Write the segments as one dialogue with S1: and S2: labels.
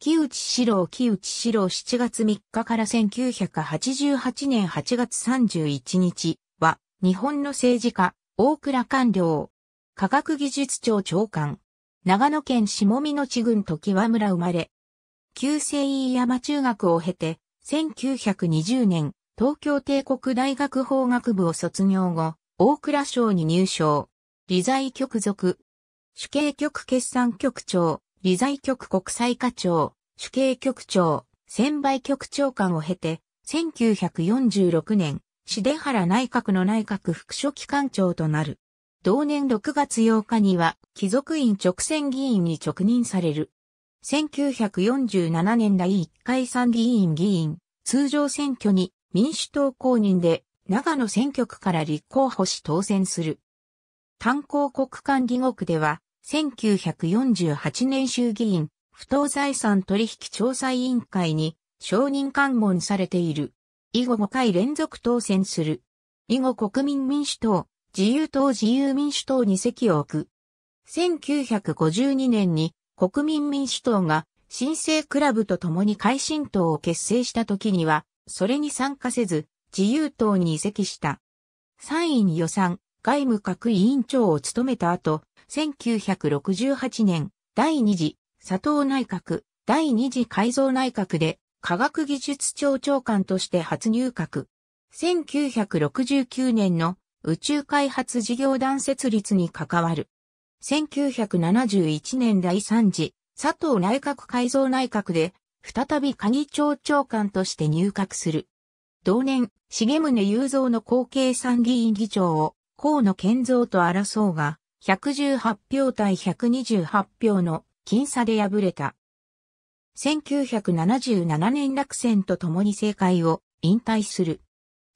S1: 木内史郎木内史郎7月3日から1988年8月31日は、日本の政治家、大倉官僚、科学技術庁長官、長野県下見野地郡時和村生まれ、旧西飯山中学を経て、1920年、東京帝国大学法学部を卒業後、大倉省に入省、理財局属、主計局決算局長、理財局国際課長、主計局長、専売局長官を経て、1946年、出原内閣の内閣副書記官長となる。同年6月8日には、貴族院直選議員に直任される。1947年第1回参議院議員、通常選挙に民主党公認で、長野選挙区から立候補し当選する。炭鉱国間議国では、1948年衆議院、不当財産取引調査委員会に承認喚問されている。以後5回連続当選する。以後国民民主党、自由党自由民主党に席を置く。1952年に国民民主党が新生クラブと共に改新党を結成した時には、それに参加せず、自由党に移籍した。位に予算、外務各委員長を務めた後、1968年、第2次、佐藤内閣、第2次改造内閣で、科学技術庁長官として初入閣。1969年の宇宙開発事業団設立に関わる。1971年第3次、佐藤内閣改造内閣で、再び鍵町長官として入閣する。同年、重宗雄三の後継参議院議長を河野健三と争うが、118票対128票の僅差で敗れた。1977年落選と共に政界を引退する。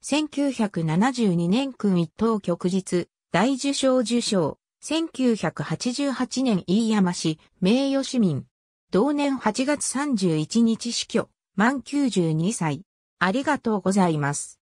S1: 1972年君一等旭日、大受賞受賞。1988年飯山市名誉市民。同年8月31日死去、満92歳。ありがとうございます。